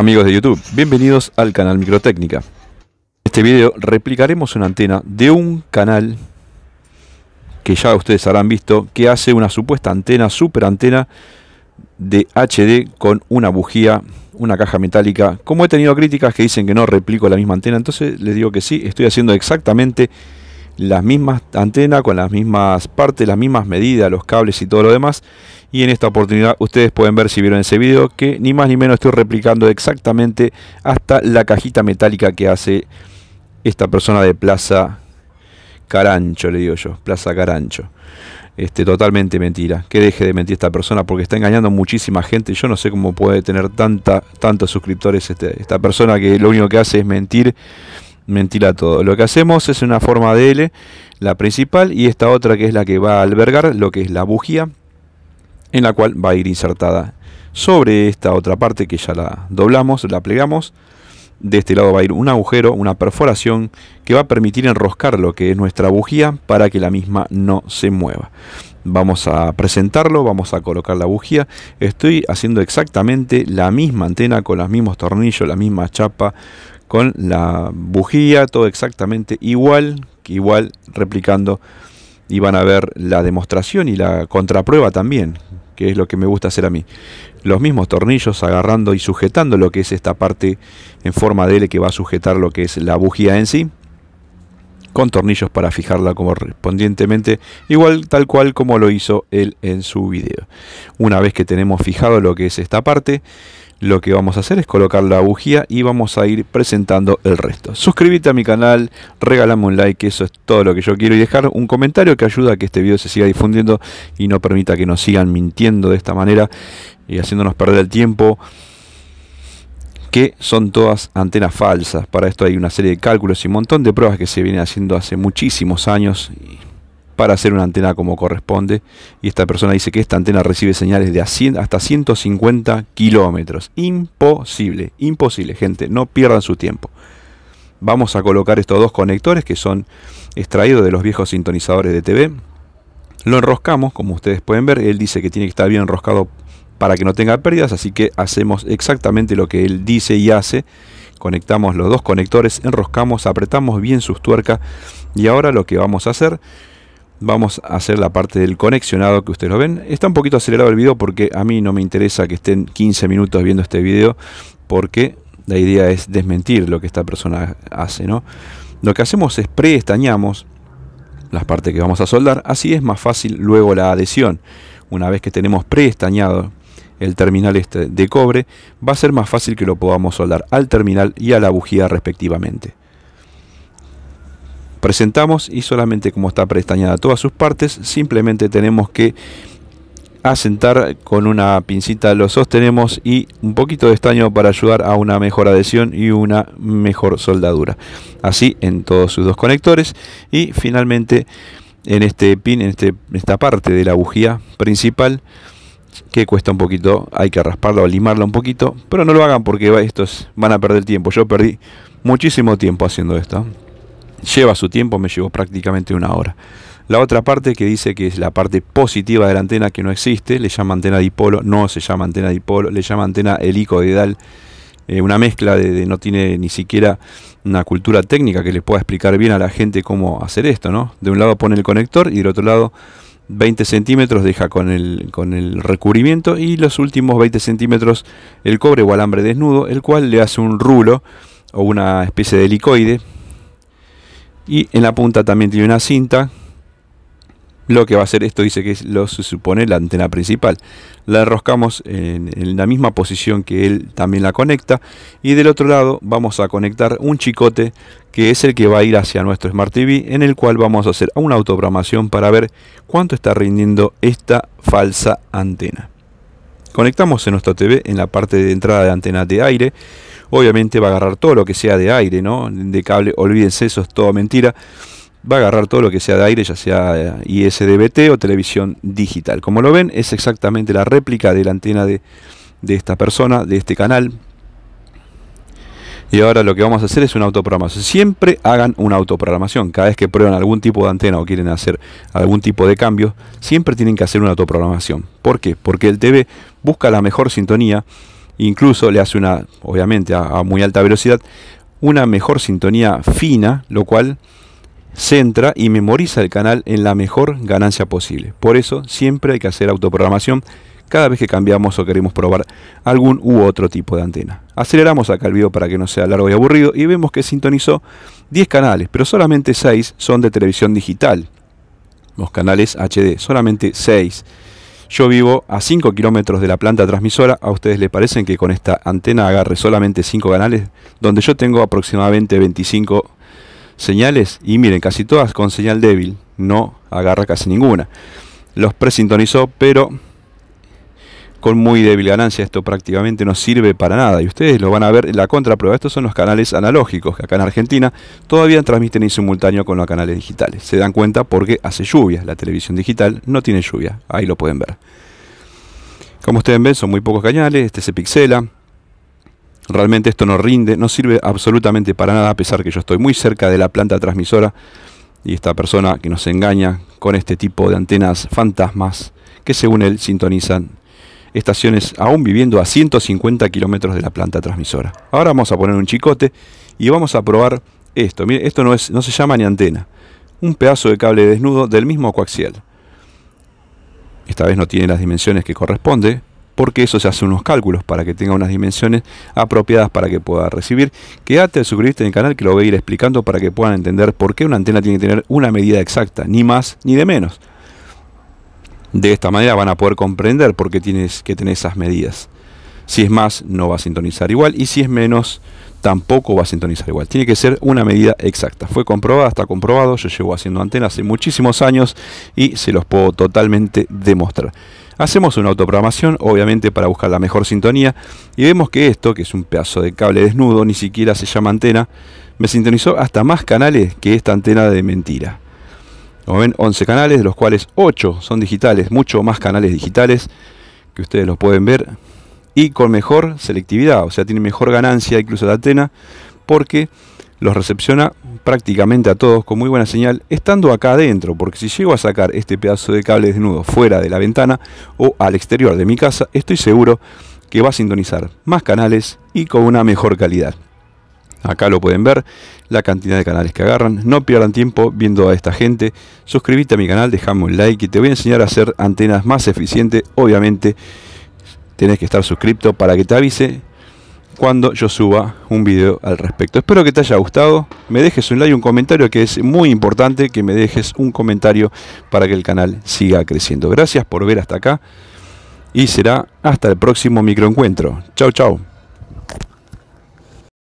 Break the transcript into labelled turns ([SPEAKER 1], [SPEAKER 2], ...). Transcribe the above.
[SPEAKER 1] Amigos de YouTube, bienvenidos al canal Microtécnica. En este video replicaremos una antena de un canal que ya ustedes habrán visto, que hace una supuesta antena, super antena de HD con una bujía, una caja metálica. Como he tenido críticas que dicen que no replico la misma antena, entonces les digo que sí, estoy haciendo exactamente las mismas antenas, con las mismas partes, las mismas medidas, los cables y todo lo demás y en esta oportunidad ustedes pueden ver si vieron ese video que ni más ni menos estoy replicando exactamente hasta la cajita metálica que hace esta persona de Plaza Carancho, le digo yo, Plaza Carancho. Este, totalmente mentira. Que deje de mentir esta persona porque está engañando a muchísima gente. Yo no sé cómo puede tener tanta, tantos suscriptores este, esta persona que lo único que hace es mentir mentir a todo. Lo que hacemos es una forma de L, la principal, y esta otra que es la que va a albergar lo que es la bujía, en la cual va a ir insertada sobre esta otra parte que ya la doblamos, la plegamos. De este lado va a ir un agujero, una perforación que va a permitir enroscar lo que es nuestra bujía para que la misma no se mueva. Vamos a presentarlo, vamos a colocar la bujía. Estoy haciendo exactamente la misma antena con los mismos tornillos, la misma chapa, con la bujía, todo exactamente igual, igual replicando y van a ver la demostración y la contraprueba también que es lo que me gusta hacer a mí. Los mismos tornillos agarrando y sujetando lo que es esta parte en forma de L que va a sujetar lo que es la bujía en sí. Con tornillos para fijarla correspondientemente, igual tal cual como lo hizo él en su video. Una vez que tenemos fijado lo que es esta parte, lo que vamos a hacer es colocar la bujía y vamos a ir presentando el resto. Suscríbete a mi canal, regalame un like, eso es todo lo que yo quiero y dejar un comentario que ayuda a que este video se siga difundiendo y no permita que nos sigan mintiendo de esta manera y haciéndonos perder el tiempo que son todas antenas falsas. Para esto hay una serie de cálculos y un montón de pruebas que se vienen haciendo hace muchísimos años para hacer una antena como corresponde. Y esta persona dice que esta antena recibe señales de hasta 150 kilómetros. Imposible, imposible, gente. No pierdan su tiempo. Vamos a colocar estos dos conectores que son extraídos de los viejos sintonizadores de TV. Lo enroscamos, como ustedes pueden ver. Él dice que tiene que estar bien enroscado para que no tenga pérdidas, así que hacemos exactamente lo que él dice y hace. Conectamos los dos conectores, enroscamos, apretamos bien sus tuercas y ahora lo que vamos a hacer vamos a hacer la parte del conexionado que ustedes lo ven. Está un poquito acelerado el video porque a mí no me interesa que estén 15 minutos viendo este video porque la idea es desmentir lo que esta persona hace, ¿no? Lo que hacemos es preestañamos las partes que vamos a soldar, así es más fácil luego la adhesión. Una vez que tenemos preestañado el terminal este de cobre, va a ser más fácil que lo podamos soldar al terminal y a la bujía respectivamente presentamos y solamente como está prestañada todas sus partes, simplemente tenemos que asentar con una pincita lo sostenemos y un poquito de estaño para ayudar a una mejor adhesión y una mejor soldadura así en todos sus dos conectores y finalmente en este pin en este, esta parte de la bujía principal que cuesta un poquito hay que rasparla o limarla un poquito pero no lo hagan porque estos van a perder tiempo yo perdí muchísimo tiempo haciendo esto lleva su tiempo, me llevó prácticamente una hora. La otra parte que dice que es la parte positiva de la antena que no existe, le llama antena dipolo, no se llama antena dipolo, le llama antena helicoidal, eh, una mezcla de, no tiene ni siquiera una cultura técnica que le pueda explicar bien a la gente cómo hacer esto, ¿no? De un lado pone el conector y del otro lado 20 centímetros deja con el, con el recubrimiento y los últimos 20 centímetros el cobre o alambre desnudo, el cual le hace un rulo o una especie de helicoide y en la punta también tiene una cinta. Lo que va a hacer esto dice que lo se supone la antena principal. La enroscamos en, la misma posición que él también la conecta. Y del otro lado vamos a conectar un chicote que es el que va a ir hacia nuestro Smart TV. En el cual vamos a hacer una autoprogramación para ver cuánto está rindiendo esta falsa antena. Conectamos en nuestro TV en la parte de entrada de antena de aire obviamente va a agarrar todo lo que sea de aire, ¿no? De cable, olvídense, eso es todo mentira. Va a agarrar todo lo que sea de aire, ya sea eh, ISDBT o televisión digital. Como lo ven, es exactamente la réplica de la antena de, de esta persona, de este canal. Y ahora lo que vamos a hacer es una autoprogramación. Siempre hagan una autoprogramación. Cada vez que prueban algún tipo de antena o quieren hacer algún tipo de cambio, siempre tienen que hacer una autoprogramación. ¿Por qué? Porque el TV busca la mejor sintonía Incluso le hace una, obviamente a, muy alta velocidad, una mejor sintonía fina, lo cual centra y memoriza el canal en la mejor ganancia posible. Por eso siempre hay que hacer autoprogramación cada vez que cambiamos o queremos probar algún u otro tipo de antena. Aceleramos acá el video para que no sea largo y aburrido y vemos que sintonizó 10 canales, pero solamente 6 son de televisión digital. Los canales HD, solamente 6. Yo vivo a 5 kilómetros de la planta transmisora. ¿A ustedes les parecen que con esta antena agarre solamente 5 canales? Donde yo tengo aproximadamente 25 señales y miren, casi todas con señal débil. No agarra casi ninguna. Los presintonizó, pero con muy débil ganancia. Esto prácticamente no sirve para nada. Y ustedes lo van a ver en la contraprueba. Estos son los canales analógicos que acá en Argentina todavía transmiten en simultáneo con los canales digitales. Se dan cuenta porque hace lluvia. La televisión digital no tiene lluvia. Ahí lo pueden ver. Como ustedes ven, son muy pocos cañales, Este se pixela. Realmente esto no rinde, no sirve absolutamente para nada, a pesar que yo estoy muy cerca de la planta transmisora y esta persona que nos engaña con este tipo de antenas fantasmas que según él sintonizan estaciones aún viviendo a 150 kilómetros de la planta transmisora. Ahora vamos a poner un chicote y vamos a probar esto. esto no, es, no se llama ni antena. Un pedazo de cable desnudo del mismo coaxial. Esta vez no tiene las dimensiones que corresponde, porque eso se hace unos cálculos para que tenga unas dimensiones apropiadas para que pueda recibir. Quédate al suscribirte en el canal que lo voy a ir explicando para que puedan entender por qué una antena tiene que tener una medida exacta, ni más ni de menos. De esta manera van a poder comprender por qué tienes que tener esas medidas. Si es más, no va a sintonizar igual. Y si es menos, tampoco va a sintonizar igual. Tiene que ser una medida exacta. Fue comprobada, está comprobado. Yo llevo haciendo antenas hace muchísimos años y se los puedo totalmente demostrar. Hacemos una autoprogramación, obviamente, para buscar la mejor sintonía. Y vemos que esto, que es un pedazo de cable desnudo, ni siquiera se llama antena, me sintonizó hasta más canales que esta antena de mentira. Como ven, 11 canales, de los cuales 8 son digitales, mucho más canales digitales que ustedes los pueden ver y con mejor selectividad, o sea, tiene mejor ganancia incluso de Atena porque los recepciona prácticamente a todos con muy buena señal, estando acá adentro, porque si llego a sacar este pedazo de cable desnudo fuera de la ventana o al exterior de mi casa, estoy seguro que va a sintonizar más canales y con una mejor calidad. Acá lo pueden ver, la cantidad de canales que agarran. No pierdan tiempo viendo a esta gente. Suscríbete a mi canal, dejame un like y te voy a enseñar a hacer antenas más eficientes. Obviamente, tenés que estar suscrito para que te avise cuando yo suba un video al respecto. Espero que te haya gustado. Me dejes un like, un comentario, que es muy importante que me dejes un comentario para que el canal siga creciendo. Gracias por ver hasta acá y será hasta el próximo microencuentro. Chau, chau.